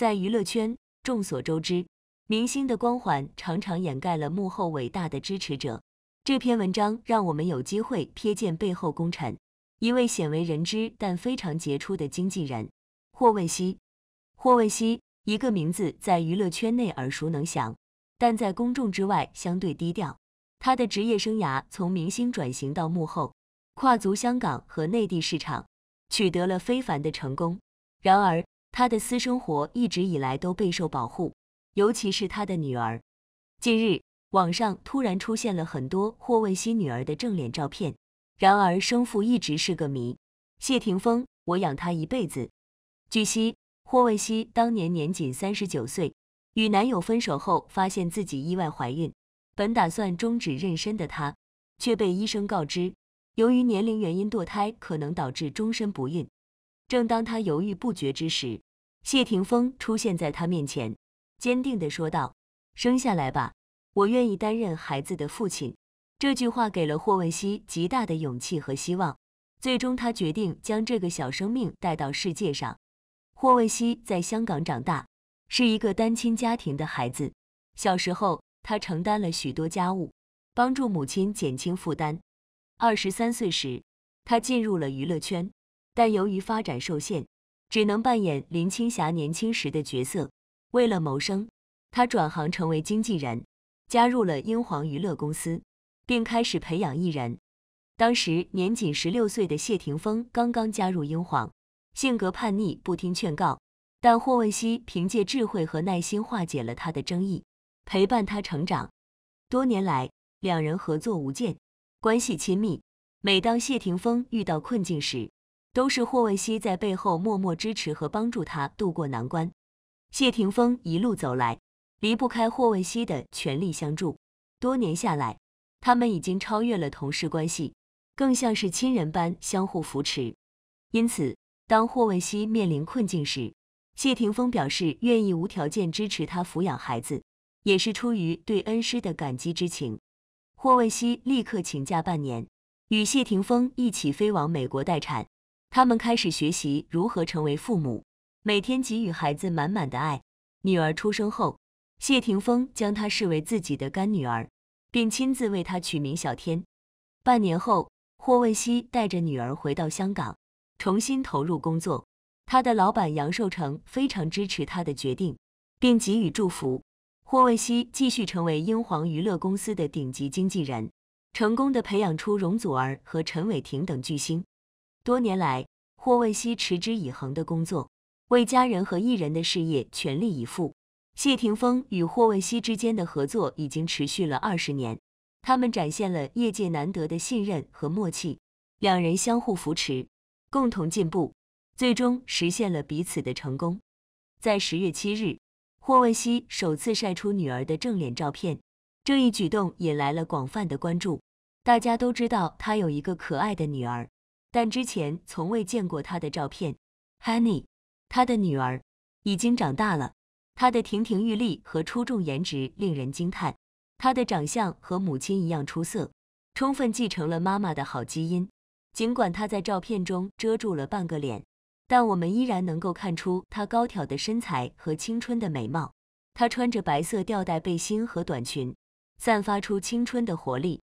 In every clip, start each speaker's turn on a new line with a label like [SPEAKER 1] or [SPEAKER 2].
[SPEAKER 1] 在娱乐圈，众所周知，明星的光环常常掩盖了幕后伟大的支持者。这篇文章让我们有机会瞥见背后功臣——一位鲜为人知但非常杰出的经纪人霍汶希。霍汶希，一个名字在娱乐圈内耳熟能详，但在公众之外相对低调。他的职业生涯从明星转型到幕后，跨足香港和内地市场，取得了非凡的成功。然而，他的私生活一直以来都备受保护，尤其是他的女儿。近日，网上突然出现了很多霍汶希女儿的正脸照片，然而生父一直是个谜。谢霆锋，我养他一辈子。据悉，霍汶希当年年仅三十九岁，与男友分手后，发现自己意外怀孕，本打算终止妊娠的她，却被医生告知，由于年龄原因，堕胎可能导致终身不孕。正当他犹豫不决之时，谢霆锋出现在他面前，坚定地说道：“生下来吧，我愿意担任孩子的父亲。”这句话给了霍汶希极大的勇气和希望。最终，他决定将这个小生命带到世界上。霍汶希在香港长大，是一个单亲家庭的孩子。小时候，他承担了许多家务，帮助母亲减轻负担。二十三岁时，他进入了娱乐圈。但由于发展受限，只能扮演林青霞年轻时的角色。为了谋生，他转行成为经纪人，加入了英皇娱乐公司，并开始培养艺人。当时年仅十六岁的谢霆锋刚刚加入英皇，性格叛逆，不听劝告。但霍汶希凭借智慧和耐心化解了他的争议，陪伴他成长。多年来，两人合作无间，关系亲密。每当谢霆锋遇到困境时，都是霍汶希在背后默默支持和帮助他度过难关。谢霆锋一路走来，离不开霍汶希的全力相助。多年下来，他们已经超越了同事关系，更像是亲人般相互扶持。因此，当霍汶希面临困境时，谢霆锋表示愿意无条件支持他抚养孩子，也是出于对恩师的感激之情。霍汶希立刻请假半年，与谢霆锋一起飞往美国待产。他们开始学习如何成为父母，每天给予孩子满满的爱。女儿出生后，谢霆锋将她视为自己的干女儿，并亲自为她取名小天。半年后，霍汶希带着女儿回到香港，重新投入工作。他的老板杨受成非常支持他的决定，并给予祝福。霍汶希继续成为英皇娱乐公司的顶级经纪人，成功的培养出容祖儿和陈伟霆等巨星。多年来，霍汶希持之以恒的工作，为家人和艺人的事业全力以赴。谢霆锋与霍汶希之间的合作已经持续了二十年，他们展现了业界难得的信任和默契，两人相互扶持，共同进步，最终实现了彼此的成功。在十月七日，霍汶希首次晒出女儿的正脸照片，这一举动引来了广泛的关注。大家都知道，他有一个可爱的女儿。但之前从未见过她的照片，Honey，她的女儿已经长大了，她的亭亭玉立和出众颜值令人惊叹，她的长相和母亲一样出色，充分继承了妈妈的好基因。尽管她在照片中遮住了半个脸，但我们依然能够看出她高挑的身材和青春的美貌。她穿着白色吊带背心和短裙，散发出青春的活力。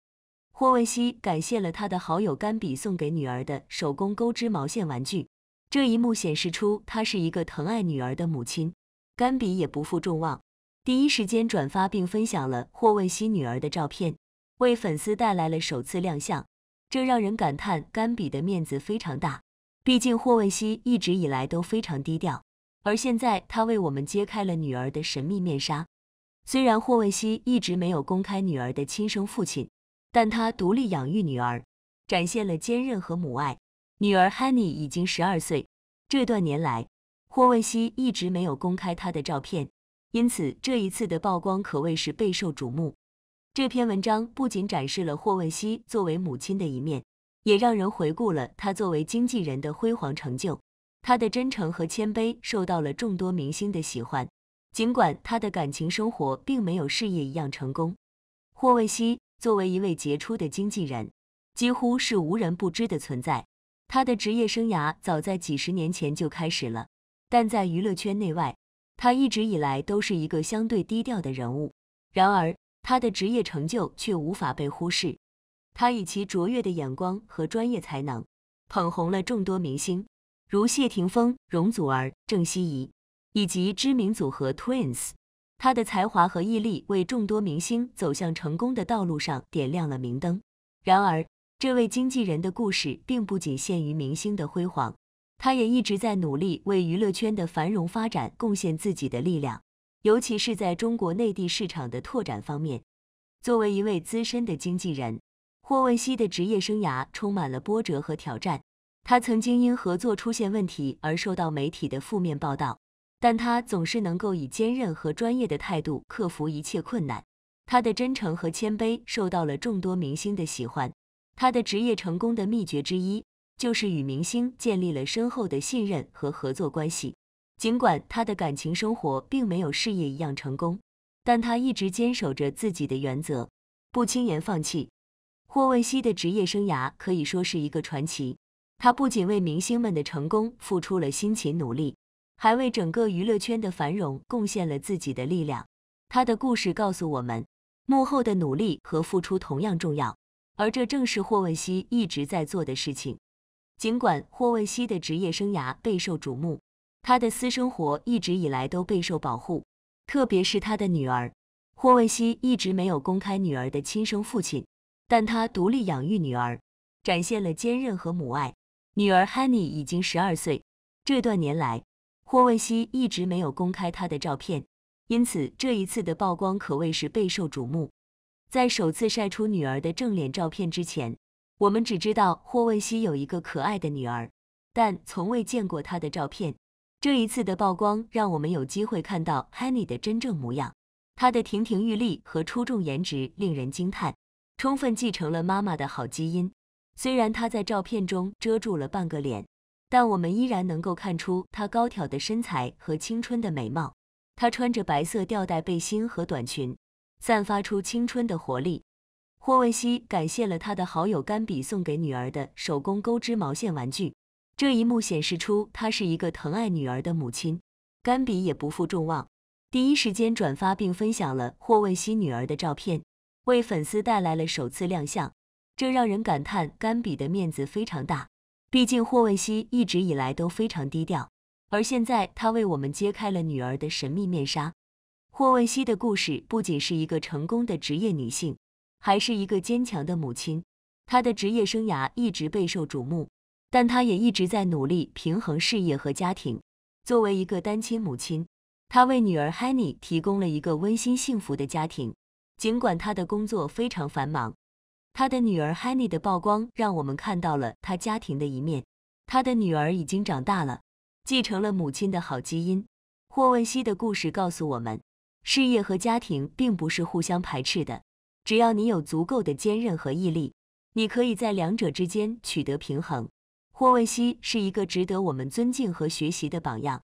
[SPEAKER 1] 霍汶希感谢了他的好友甘比送给女儿的手工钩织毛线玩具，这一幕显示出他是一个疼爱女儿的母亲。甘比也不负众望，第一时间转发并分享了霍汶希女儿的照片，为粉丝带来了首次亮相。这让人感叹甘比的面子非常大，毕竟霍汶希一直以来都非常低调，而现在他为我们揭开了女儿的神秘面纱。虽然霍汶希一直没有公开女儿的亲生父亲。但她独立养育女儿，展现了坚韧和母爱。女儿 Honey 已经十二岁。这段年来，霍汶希一直没有公开她的照片，因此这一次的曝光可谓是备受瞩目。这篇文章不仅展示了霍汶希作为母亲的一面，也让人回顾了她作为经纪人的辉煌成就。她的真诚和谦卑受到了众多明星的喜欢。尽管她的感情生活并没有事业一样成功，霍汶希。作为一位杰出的经纪人，几乎是无人不知的存在。他的职业生涯早在几十年前就开始了，但在娱乐圈内外，他一直以来都是一个相对低调的人物。然而，他的职业成就却无法被忽视。他以其卓越的眼光和专业才能，捧红了众多明星，如谢霆锋、容祖儿、郑希怡，以及知名组合 Twins。他的才华和毅力为众多明星走向成功的道路上点亮了明灯。然而，这位经纪人的故事并不仅限于明星的辉煌，他也一直在努力为娱乐圈的繁荣发展贡献自己的力量，尤其是在中国内地市场的拓展方面。作为一位资深的经纪人，霍汶希的职业生涯充满了波折和挑战。他曾经因合作出现问题而受到媒体的负面报道。但他总是能够以坚韧和专业的态度克服一切困难。他的真诚和谦卑受到了众多明星的喜欢。他的职业成功的秘诀之一就是与明星建立了深厚的信任和合作关系。尽管他的感情生活并没有事业一样成功，但他一直坚守着自己的原则，不轻言放弃。霍汶希的职业生涯可以说是一个传奇。他不仅为明星们的成功付出了辛勤努力。还为整个娱乐圈的繁荣贡献了自己的力量。他的故事告诉我们，幕后的努力和付出同样重要，而这正是霍汶希一直在做的事情。尽管霍汶希的职业生涯备受瞩目，他的私生活一直以来都备受保护，特别是他的女儿霍汶希一直没有公开女儿的亲生父亲，但他独立养育女儿，展现了坚韧和母爱。女儿 Honey 已经十二岁，这段年来。霍汶希一直没有公开她的照片，因此这一次的曝光可谓是备受瞩目。在首次晒出女儿的正脸照片之前，我们只知道霍汶希有一个可爱的女儿，但从未见过她的照片。这一次的曝光让我们有机会看到 h a n n y 的真正模样，她的亭亭玉立和出众颜值令人惊叹，充分继承了妈妈的好基因。虽然她在照片中遮住了半个脸。但我们依然能够看出她高挑的身材和青春的美貌。她穿着白色吊带背心和短裙，散发出青春的活力。霍汶希感谢了他的好友甘比送给女儿的手工钩织毛线玩具，这一幕显示出她是一个疼爱女儿的母亲。甘比也不负众望，第一时间转发并分享了霍汶希女儿的照片，为粉丝带来了首次亮相。这让人感叹甘比的面子非常大。毕竟霍汶希一直以来都非常低调，而现在她为我们揭开了女儿的神秘面纱。霍汶希的故事不仅是一个成功的职业女性，还是一个坚强的母亲。她的职业生涯一直备受瞩目，但她也一直在努力平衡事业和家庭。作为一个单亲母亲，她为女儿 Henny 提供了一个温馨幸福的家庭，尽管她的工作非常繁忙。他的女儿 Hanny 的曝光，让我们看到了他家庭的一面。他的女儿已经长大了，继承了母亲的好基因。霍汶希的故事告诉我们，事业和家庭并不是互相排斥的，只要你有足够的坚韧和毅力，你可以在两者之间取得平衡。霍汶希是一个值得我们尊敬和学习的榜样。